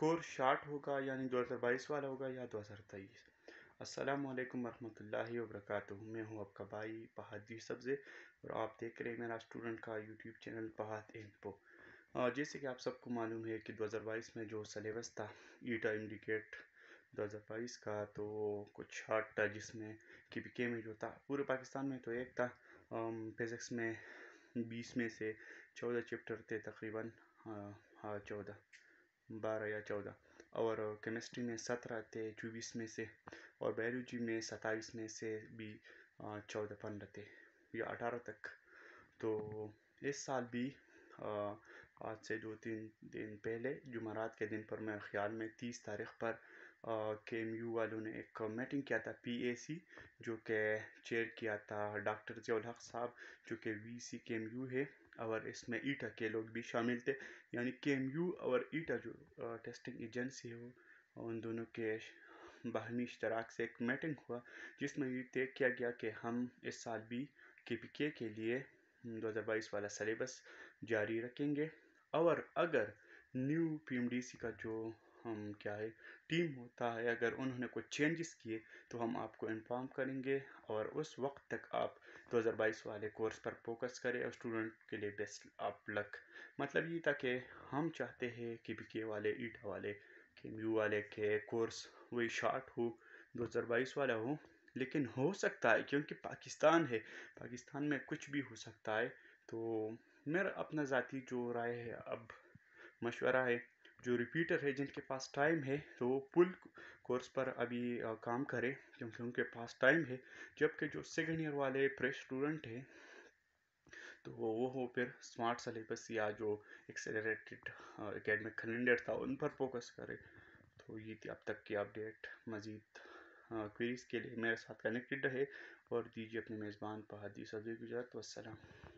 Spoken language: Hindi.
कोर शार्ट होगा यानी दो हज़ार बाईस वाला होगा या दो हज़ार तेईस असलम वरहमल वरक मैं हूँ आपका भाई बहादी सब्ज़े और आप देख रहे हैं मेरा स्टूडेंट का यूट्यूब चैनल बहाद इनपो जैसे कि आप सबको मालूम है कि 2022 में जो सलेबस था ईटा इंडिकेट 2022 का तो कुछ शार्ट था जिसमें के पी के में जो था पूरे पाकिस्तान में तो एक था फिज़िक्स में बीस में से चौदह चैप्टर थे तकरीबन हाँ चौदह बारह या चौदह और केमिस्ट्री में सत्रह थे चौबीस में से और बायोलॉजी में सत्ताईस में से भी uh, चौदह पंद्रह थे या अठारह तक तो इस साल भी uh, आज से दो तीन दिन पहले जुमेरात के दिन पर मेरे ख्याल में तीस तारीख पर के एम यू वालों ने एक मीटिंग किया था पी ए सी जो कि चेयर किया था डॉक्टर जवल हक साहब जो कि वी सी के एम यू है और इसमें ईटा के लोग भी शामिल थे यानी के एम यू और ईटा जो टेस्टिंग एजेंसी है वो उन दोनों के बाहमी इश्तराक से एक मीटिंग हुआ जिसमें ये तय किया गया कि हम इस साल भी के पी के के लिए बाईस वाला सलेबस जारी रखेंगे और अगर new P M D C का जो हम क्या है टीम होता है अगर उन्होंने कुछ चेंजेस किए तो हम आपको इन्फॉर्म करेंगे और उस वक्त तक आप 2022 वाले कोर्स पर फोकस करें और स्टूडेंट के लिए बेस्ट आप लक मतलब ये था कि हम चाहते हैं कि बी वाले ईटा वाले के यू वाले के कोर्स वही शार्ट हो दो वाला हो लेकिन हो सकता है क्योंकि पाकिस्तान है पाकिस्तान में कुछ भी हो सकता है तो मेरा अपना ज़ाती जो राय है अब मशवरा है जो रिपीटर है जिनके पास टाइम है तो वो फुल कोर्स पर अभी काम करें क्योंकि उनके पास टाइम है जबकि जो सेकेंड ईयर वाले फ्रेश स्टूडेंट हैं तो वो वो फिर स्मार्ट सलेबस या जो एक्सेलरेटेड एकेडमिक कैलेंडर था उन पर फोकस करें तो ये थी अब तक की अपडेट मज़ीद क्वेरीज के लिए मेरे साथ कनेक्टेड रहे और दीजिए अपने मेज़बान पर हदीस सदी गुजरात वसलम